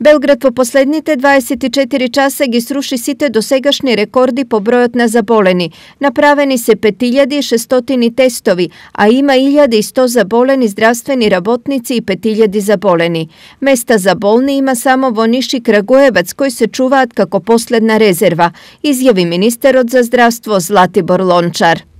Белград во последните 24 часа ги сруши сите досегашни рекорди по бројот на заболени. Направени се 5600 тестови, а има 1100 заболени здравствени работници и 5000 заболени. Места за болни има само во Ниши Крагуевац кои се чуваат како последна резерва, изјави министерот за здравство Златибор Лончар.